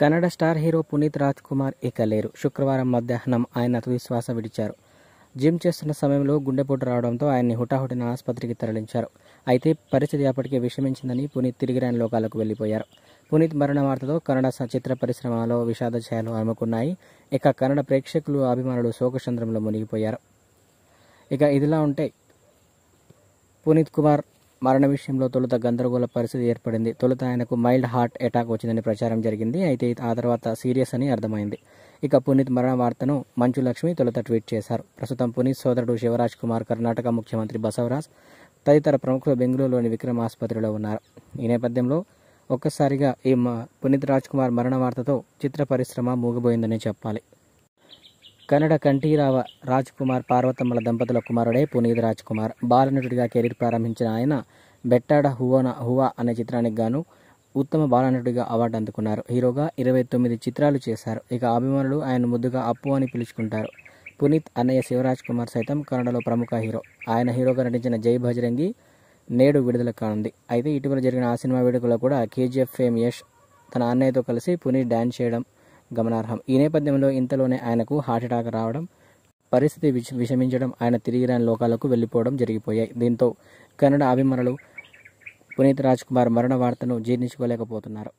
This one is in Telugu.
కన్నడ స్టార్ హీరో పునీత్ రాజ్ కుమార్ ఇక లేరు శుక్రవారం మధ్యాహ్నం ఆయన తుది విడిచారు జిమ్ చేస్తున్న సమయంలో గుండెపోటు రావడంతో ఆయన్ని హుటాహుటిన ఆసుపత్రికి తరలించారు అయితే పరిస్థితి అప్పటికే విషమించిందని పునీత్ తిరిగి రాని లోకాలకు వెళ్లిపోయారు పునీత్ మరణ వార్తతో కన్నడ చిత్ర పరిశ్రమలో విషాద ఛాయలు అమ్ముకున్నాయి ఇక కన్నడ ప్రేక్షకులు అభిమానులు శోకచంద్రంలో మునిగిపోయారు ఇక ఇదిలా ఉంటే పునీత్ కుమార్ మరణ విషయంలో తొలుత గందరగోళ పరిస్థితి ఏర్పడింది తొలుత ఆయనకు మైల్డ్ హార్ట్ అటాక్ వచ్చిందని ప్రచారం జరిగింది అయితే ఆ తర్వాత సీరియస్ అని అర్థమైంది ఇక పునీత్ మరణ వార్తను మంచు లక్ష్మి తొలుత ట్వీట్ చేశారు ప్రస్తుతం పునీత్ సోదరుడు శివరాజ్ కుమార్ కర్ణాటక ముఖ్యమంత్రి బసవరాజ్ తదితర ప్రముఖులు బెంగళూరులోని విక్రమ్ ఆసుపత్రిలో ఉన్నారు ఈ నేపథ్యంలో ఒక్కసారిగా ఈ పునీత్ రాజ్ కుమార్ మరణ వార్తతో చిత్ర పరిశ్రమ మూగబోయిందని చెప్పాలి కన్నడ కంఠీరావ రాజ్ కుమార్ పార్వతమ్మల దంపతుల కుమారుడే పునీత్ రాజ్ కుమార్ బాలనటుడిగా కెరీర్ ప్రారంభించిన ఆయన బెట్టాడ హువన హువా అనే చిత్రానికి గాను ఉత్తమ బాలనటుడిగా అవార్డు అందుకున్నారు హీరోగా ఇరవై తొమ్మిది చిత్రాలు చేశారు ఇక అభిమానులు ఆయన ముద్దుగా అప్పు అని పిలుచుకుంటారు పునీత్ అన్నయ్య శివరాజ్ కుమార్ సైతం కన్నడలో ప్రముఖ హీరో ఆయన హీరోగా నటించిన జై భజరంగి నేడు విడుదల కానుంది అయితే ఇటీవల జరిగిన ఆ సినిమా వేడుకలో కూడా కేజీఎఫ్ ఫేమ్ యష్ తన అన్నయ్యతో కలిసి పునీత్ డ్యాన్స్ చేయడం గమనార్హం ఈ నేపథ్యంలో ఇంతలోనే ఆయనకు హార్ట్అటాక్ రావడం పరిస్థితి విష విషమించడం ఆయన తిరిగి రాని లోకాలకు వెళ్ళిపోవడం జరిగిపోయాయి దీంతో కన్నడ అభిమానులు పునీత్ రాజ్ కుమార్ మరణ వార్తను జీర్ణించుకోలేకపోతున్నారు